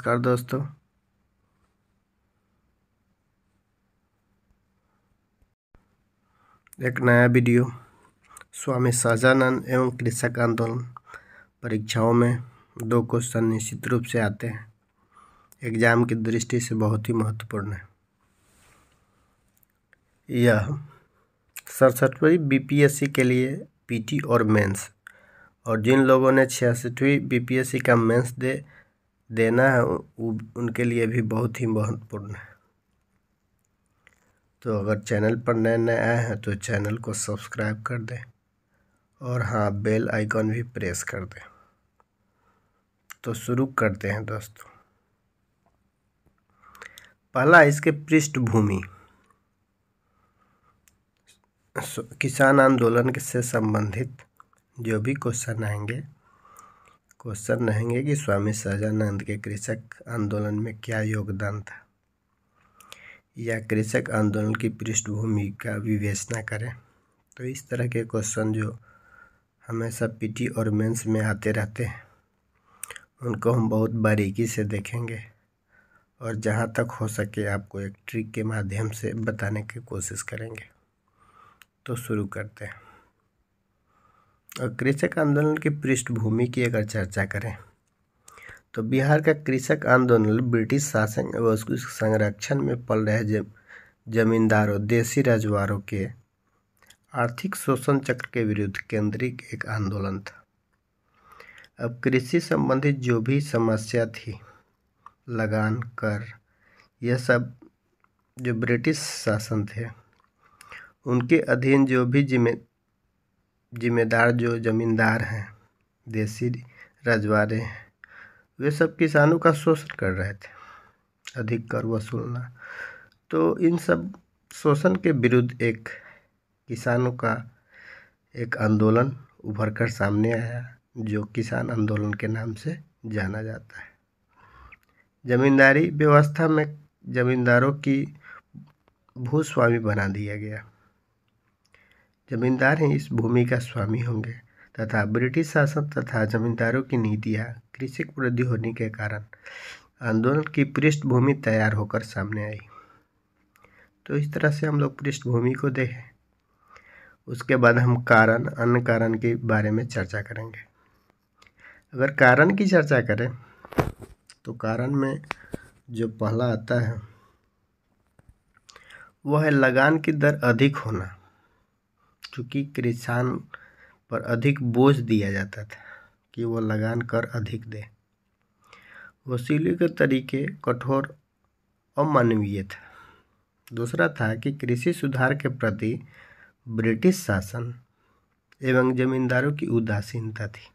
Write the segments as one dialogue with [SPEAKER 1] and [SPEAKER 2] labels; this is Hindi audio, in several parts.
[SPEAKER 1] नमस्कार दोस्तों एक नया वीडियो स्वामी सहजानंद एवं कृषक आंदोलन परीक्षाओं में दो क्वेश्चन निश्चित रूप से आते हैं एग्जाम की दृष्टि से बहुत ही महत्वपूर्ण है यह सड़सठवीं बीपीएससी के लिए पीटी और मेंस और जिन लोगों ने छियासठवीं बीपीएससी का मेंस दे देना है उनके लिए भी बहुत ही महत्वपूर्ण है तो अगर चैनल पर नए नए आए हैं तो चैनल को सब्सक्राइब कर दें और हाँ बेल आइकॉन भी प्रेस कर दें तो शुरू करते हैं दोस्तों पहला इसके पृष्ठभूमि किसान आंदोलन से संबंधित जो भी क्वेश्चन आएंगे क्वेश्चन रहेंगे कि स्वामी सहजानंद के कृषक आंदोलन में क्या योगदान था या कृषक आंदोलन की पृष्ठभूमि का विवेचना करें तो इस तरह के क्वेश्चन जो हमेशा पीटी और मेंस में आते रहते हैं उनको हम बहुत बारीकी से देखेंगे और जहाँ तक हो सके आपको एक ट्रिक के माध्यम से बताने की कोशिश करेंगे तो शुरू करते हैं और कृषक आंदोलन की पृष्ठभूमि की अगर चर्चा करें तो बिहार का कृषक आंदोलन ब्रिटिश शासन व उसके संरक्षण में पल रहे जमींदारों देसी रजवारों के आर्थिक शोषण चक्र के विरुद्ध केंद्रित एक आंदोलन था अब कृषि संबंधित जो भी समस्या थी लगान कर यह सब जो ब्रिटिश शासन थे उनके अधीन जो भी जिम्मे ज़िम्मेदार जो ज़मींदार हैं देशी रजवाड़े हैं वे सब किसानों का शोषण कर रहे थे अधिक कर वसूलना तो इन सब शोषण के विरुद्ध एक किसानों का एक आंदोलन उभर कर सामने आया जो किसान आंदोलन के नाम से जाना जाता है ज़मींदारी व्यवस्था में ज़मींदारों की भूस्वामी बना दिया गया जमींदार ही इस भूमि का स्वामी होंगे तथा ब्रिटिश शासन तथा जमींदारों की नीतियाँ कृषि वृद्धि होने के कारण आंदोलन की पृष्ठभूमि तैयार होकर सामने आई तो इस तरह से हम लोग पृष्ठभूमि को देखें उसके बाद हम कारण अन्य कारण के बारे में चर्चा करेंगे अगर कारण की चर्चा करें तो कारण में जो पहला आता है वह है लगान की दर अधिक होना क्योंकि किसान पर अधिक बोझ दिया जाता था कि वो लगान कर अधिक दे वसूली के तरीके कठोर अमानवीय था दूसरा था कि कृषि सुधार के प्रति ब्रिटिश शासन एवं जमींदारों की उदासीनता थी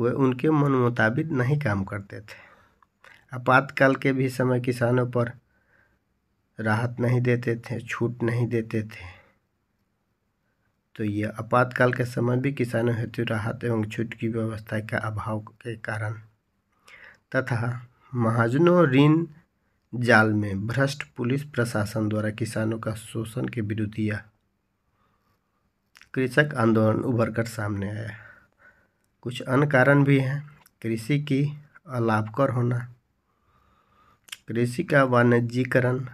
[SPEAKER 1] वे उनके मन मुताबिक नहीं काम करते थे आपातकाल के भी समय किसानों पर राहत नहीं देते थे छूट नहीं देते थे तो ये आपातकाल के समय भी किसानों हेतु राहत एवं छूट की व्यवस्था के अभाव के कारण तथा महाजनों ऋण जाल में भ्रष्ट पुलिस प्रशासन द्वारा किसानों का शोषण के विरुद्ध यह कृषक आंदोलन उभर कर सामने आया कुछ अन्य कारण भी हैं कृषि की अलाभकर होना कृषि का वाणिज्यीकरण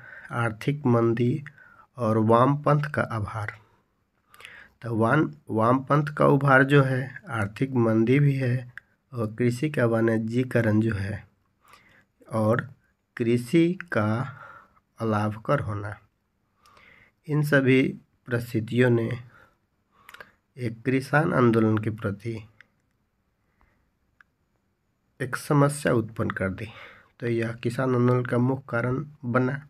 [SPEAKER 1] आर्थिक मंदी और वामपंथ का आभार तो वाम वामपंथ का उभार जो है आर्थिक मंदी भी है और कृषि का वाणिज्यीकरण जो है और कृषि का अलाभकर होना इन सभी परिस्थितियों ने एक किसान आंदोलन के प्रति एक समस्या उत्पन्न कर दी तो यह किसान आंदोलन का मुख्य कारण बना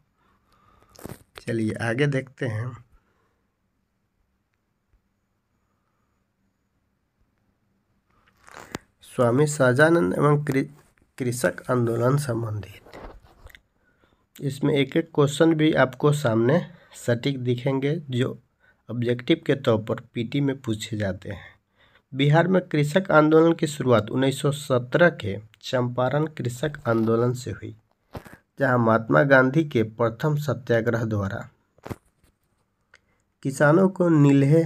[SPEAKER 1] चलिए आगे देखते हैं स्वामी सहजानंद एवं कृषक आंदोलन संबंधित इसमें एक एक क्वेश्चन भी आपको सामने सटीक दिखेंगे जो ऑब्जेक्टिव के तौर पर पीटी में पूछे जाते हैं बिहार में कृषक आंदोलन की शुरुआत 1917 के चंपारण कृषक आंदोलन से हुई जहां महात्मा गांधी के प्रथम सत्याग्रह द्वारा किसानों को नीले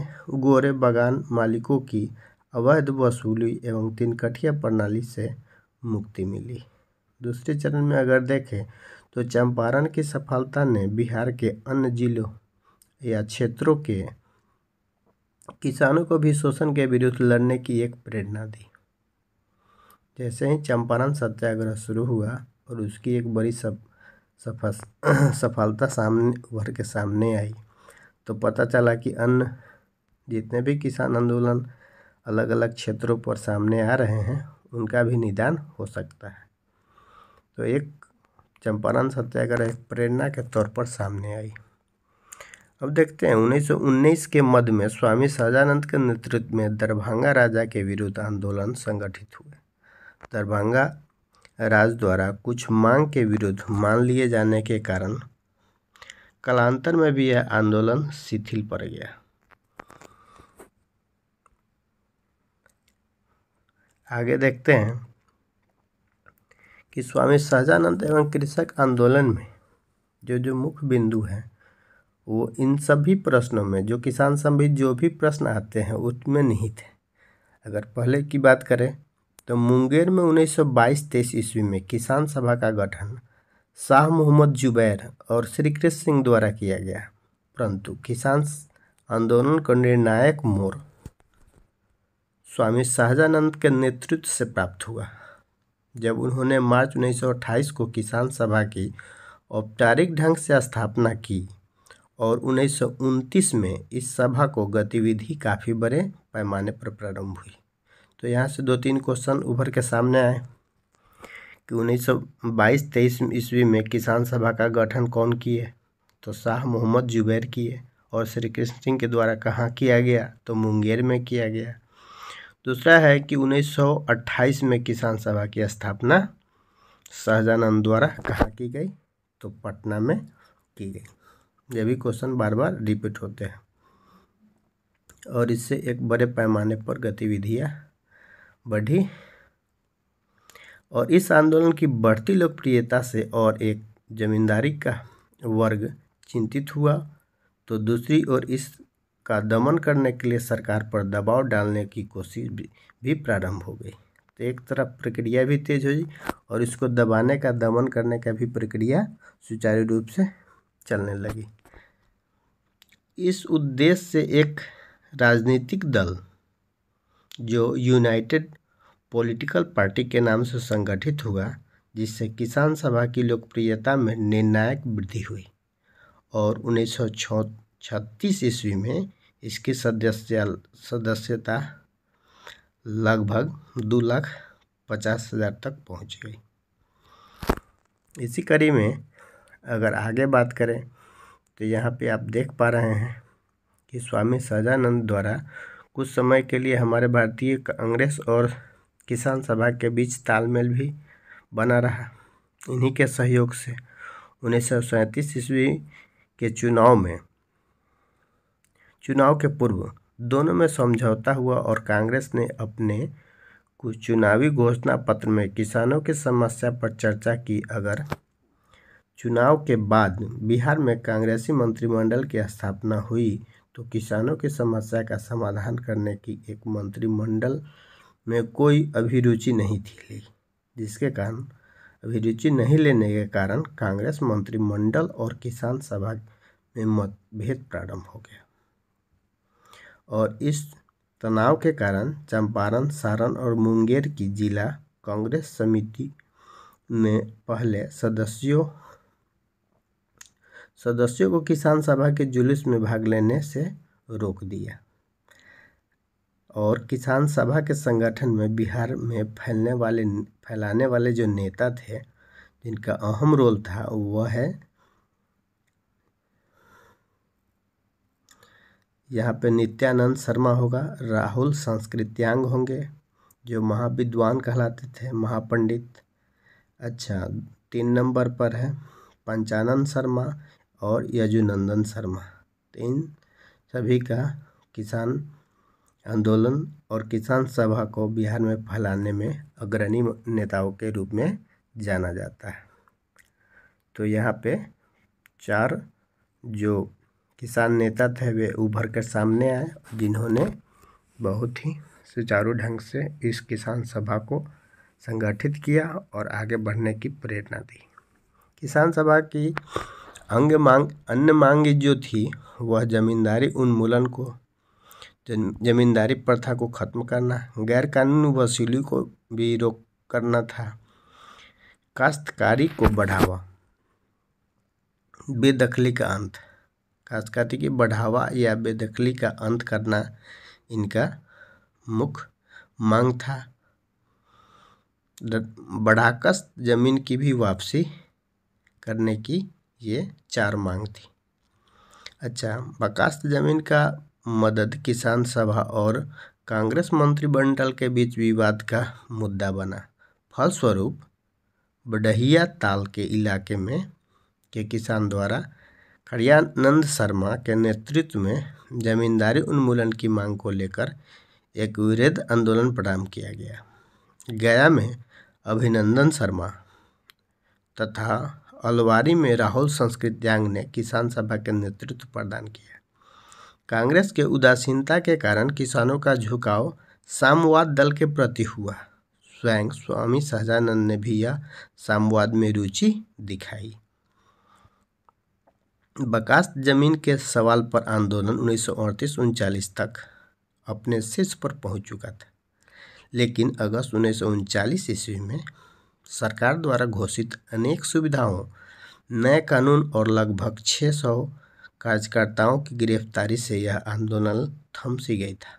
[SPEAKER 1] गोरे बागान मालिकों की अवैध वसूली एवं तीनकठिया प्रणाली से मुक्ति मिली दूसरे चरण में अगर देखें तो चंपारण की सफलता ने बिहार के अन्य जिलों या क्षेत्रों के किसानों को भी शोषण के विरुद्ध लड़ने की एक प्रेरणा दी जैसे ही चंपारण सत्याग्रह शुरू हुआ और उसकी एक बड़ी सब सफलता सामने उभर के सामने आई तो पता चला कि अन्य जितने भी किसान आंदोलन अलग अलग क्षेत्रों पर सामने आ रहे हैं उनका भी निदान हो सकता है तो एक चंपारण सत्याग्रह प्रेरणा के तौर पर सामने आई अब देखते हैं 1919 के मध्य में स्वामी सहजानंद के नेतृत्व में दरभंगा राजा के विरुद्ध आंदोलन संगठित हुए दरभंगा राज द्वारा कुछ मांग के विरुद्ध मान लिए जाने के कारण कालांतर में भी यह आंदोलन शिथिल पड़ गया आगे देखते हैं कि स्वामी सहजानंद एवं कृषक आंदोलन में जो जो मुख्य बिंदु हैं वो इन सभी प्रश्नों में जो किसान संबंधित जो भी प्रश्न आते हैं उसमें निहित है अगर पहले की बात करें तो मुंगेर में 1922-23 ईस्वी में किसान सभा का गठन शाह मोहम्मद जुबैर और श्री कृष्ण सिंह द्वारा किया गया परंतु किसान आंदोलन का निर्णायक मोड़ स्वामी सहजानंद के नेतृत्व से प्राप्त हुआ जब उन्होंने मार्च 1928 को किसान सभा की औपचारिक ढंग से स्थापना की और उन्नीस में इस सभा को गतिविधि काफ़ी बड़े पैमाने पर प्रारंभ हुई तो यहाँ से दो तीन क्वेश्चन उभर के सामने आए कि 1922-23 ईस्वी में किसान सभा का गठन कौन किए तो शाह मोहम्मद जुबैर किए और श्री कृष्ण सिंह के द्वारा कहाँ किया गया तो मुंगेर में किया गया दूसरा है कि 1928 में किसान सभा की स्थापना शाहजहानंद द्वारा कहाँ की गई तो पटना में की गई ये भी क्वेश्चन बार बार रिपीट होते हैं और इससे एक बड़े पैमाने पर गतिविधियाँ बढ़ी और इस आंदोलन की बढ़ती लोकप्रियता से और एक जमींदारी का वर्ग चिंतित हुआ तो दूसरी ओर इस का दमन करने के लिए सरकार पर दबाव डालने की कोशिश भी, भी प्रारंभ हो गई तो एक तरफ प्रक्रिया भी तेज गई और इसको दबाने का दमन करने का भी प्रक्रिया सुचारू रूप से चलने लगी इस उद्देश्य से एक राजनीतिक दल जो यूनाइटेड पॉलिटिकल पार्टी के नाम से संगठित हुआ जिससे किसान सभा की लोकप्रियता में निर्णायक वृद्धि हुई और उन्नीस सौ ईस्वी में इसकी सदस्य सदस्यता लगभग दो लाख पचास हज़ार तक पहुँच गई इसी कड़ी में अगर आगे बात करें तो यहाँ पे आप देख पा रहे हैं कि स्वामी सहजानंद द्वारा कुछ समय के लिए हमारे भारतीय कांग्रेस और किसान सभा के बीच तालमेल भी बना रहा इन्हीं के सहयोग से उन्नीस सौ ईस्वी के चुनाव में चुनाव के पूर्व दोनों में समझौता हुआ और कांग्रेस ने अपने कुछ चुनावी घोषणा पत्र में किसानों की समस्या पर चर्चा की अगर चुनाव के बाद बिहार में कांग्रेसी मंत्रिमंडल की स्थापना हुई तो किसानों की समस्या का समाधान करने की एक मंत्रिमंडल में कोई अभिरुचि नहीं थी ली जिसके कारण अभिरुचि नहीं लेने के कारण कांग्रेस मंत्रिमंडल और किसान सभा में मतभेद प्रारंभ हो गया और इस तनाव के कारण चंपारण सारण और मुंगेर की जिला कांग्रेस समिति ने पहले सदस्यों सदस्यों को किसान सभा के जुलूस में भाग लेने से रोक दिया और किसान सभा के संगठन में बिहार में फैलने वाले फैलाने वाले जो नेता थे जिनका अहम रोल था वह है यहाँ पे नित्यानंद शर्मा होगा राहुल संस्कृत्यांग होंगे जो महाविद्वान कहलाते थे महापंडित अच्छा तीन नंबर पर है पंचानंद शर्मा और यजुनंदन शर्मा तीन सभी का किसान आंदोलन और किसान सभा को बिहार में फैलाने में अग्रणी नेताओं के रूप में जाना जाता है तो यहाँ पे चार जो किसान नेता थे वे उभर कर सामने आए जिन्होंने बहुत ही सुचारू ढंग से इस किसान सभा को संगठित किया और आगे बढ़ने की प्रेरणा दी किसान सभा की अंग मांग अन्य मांग जो थी वह जमींदारी उन्मूलन को जमींदारी प्रथा को ख़त्म करना गैरकानूनी वसूली को भी रोक करना था काश्तकारी को बढ़ावा बेदखली का अंत काजकाठी की बढ़ावा या बेदखली का अंत करना इनका मुख्य मांग था बढ़ाकस जमीन की भी वापसी करने की ये चार मांग थी अच्छा बकास्त जमीन का मदद किसान सभा और कांग्रेस मंत्री मंत्रिमंडल के बीच विवाद का मुद्दा बना फलस्वरूप बडहिया ताल के इलाके में के किसान द्वारा कड़ियानंद शर्मा के नेतृत्व में जमींदारी उन्मूलन की मांग को लेकर एक विरोध आंदोलन प्रारंभ किया गया गया में अभिनंदन शर्मा तथा अलवारी में राहुल संस्कृत यांग ने किसान सभा के नेतृत्व प्रदान किया कांग्रेस के उदासीनता के कारण किसानों का झुकाव सामवाद दल के प्रति हुआ स्वयं स्वामी सहजानंद ने भी यह सामवाद में रुचि दिखाई बकास्त जमीन के सवाल पर आंदोलन उन्नीस सौ अड़तीस उनचालीस तक अपने शीर्ष पर पहुंच चुका था लेकिन अगस्त उन्नीस सौ उनचालीस ईस्वी में सरकार द्वारा घोषित अनेक सुविधाओं नए कानून और लगभग 600 कार्यकर्ताओं की गिरफ्तारी से यह आंदोलन थम सी गई था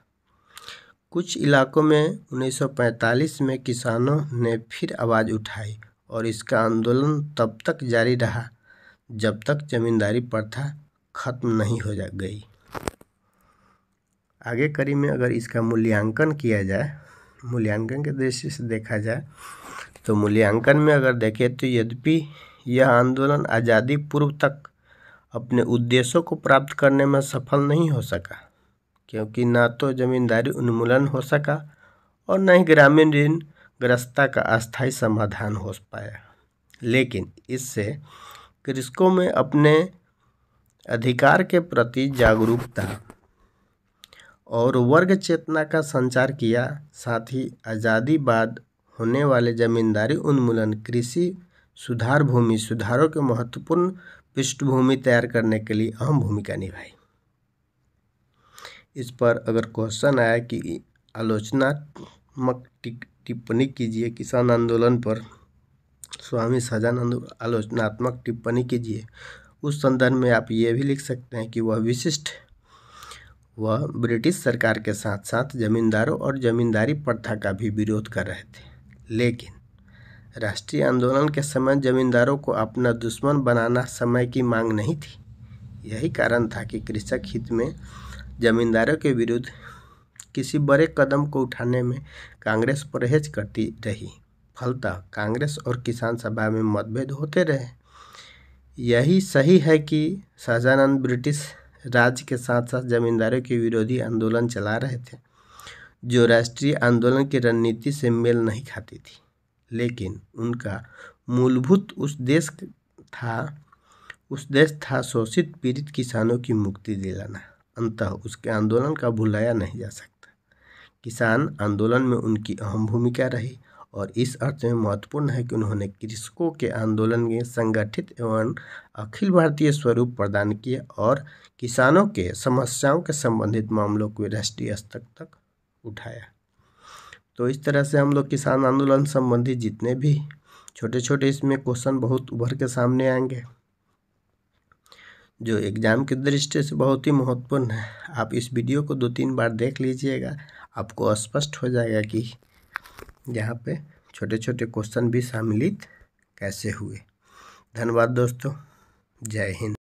[SPEAKER 1] कुछ इलाकों में 1945 में किसानों ने फिर आवाज़ उठाई और इसका आंदोलन तब तक जारी रहा जब तक जमींदारी प्रथा खत्म नहीं हो जा गई आगे करी में अगर इसका मूल्यांकन किया जाए मूल्यांकन के दृष्टि से देखा जाए तो मूल्यांकन में अगर देखें तो यद्यपि यह आंदोलन आज़ादी पूर्व तक अपने उद्देश्यों को प्राप्त करने में सफल नहीं हो सका क्योंकि ना तो जमींदारी उन्मूलन हो सका और न ही ग्रामीण ऋण ग्रस्ता का अस्थायी समाधान हो पाया लेकिन इससे कृषकों में अपने अधिकार के प्रति जागरूकता और वर्ग चेतना का संचार किया साथ ही आज़ादी बाद होने वाले जमींदारी उन्मूलन कृषि सुधार भूमि सुधारों के महत्वपूर्ण पृष्ठभूमि तैयार करने के लिए अहम भूमिका निभाई इस पर अगर क्वेश्चन आया कि आलोचनात्मक टिप्पणी कीजिए किसान आंदोलन पर स्वामी सजानंद आलोचनात्मक टिप्पणी कीजिए उस संदर्भ में आप ये भी लिख सकते हैं कि वह विशिष्ट वह ब्रिटिश सरकार के साथ साथ जमींदारों और जमींदारी प्रथा का भी विरोध कर रहे थे लेकिन राष्ट्रीय आंदोलन के समय जमींदारों को अपना दुश्मन बनाना समय की मांग नहीं थी यही कारण था कि कृषक हित में जमींदारों के विरुद्ध किसी बड़े कदम को उठाने में कांग्रेस परहेज करती रही फलता कांग्रेस और किसान सभा में मतभेद होते रहे यही सही है कि शाहजहानंद ब्रिटिश राज्य के साथ साथ जमींदारों के विरोधी आंदोलन चला रहे थे जो राष्ट्रीय आंदोलन की रणनीति से मेल नहीं खाती थी लेकिन उनका मूलभूत उस देश था उस देश था शोषित पीड़ित किसानों की मुक्ति दिलाना अंतः उसके आंदोलन का भुलाया नहीं जा सकता किसान आंदोलन में उनकी अहम भूमिका रही और इस अर्थ में महत्वपूर्ण है कि उन्होंने कृषकों के आंदोलन में संगठित एवं अखिल भारतीय स्वरूप प्रदान किए और किसानों के समस्याओं के संबंधित मामलों को राष्ट्रीय स्तर तक उठाया तो इस तरह से हम लोग किसान आंदोलन संबंधी जितने भी छोटे छोटे इसमें क्वेश्चन बहुत उभर के सामने आएंगे जो एग्ज़ाम की दृष्टि से बहुत ही महत्वपूर्ण है आप इस वीडियो को दो तीन बार देख लीजिएगा आपको स्पष्ट हो जाएगा कि यहाँ पे छोटे छोटे क्वेश्चन भी सम्मिलित कैसे हुए धन्यवाद दोस्तों जय हिंद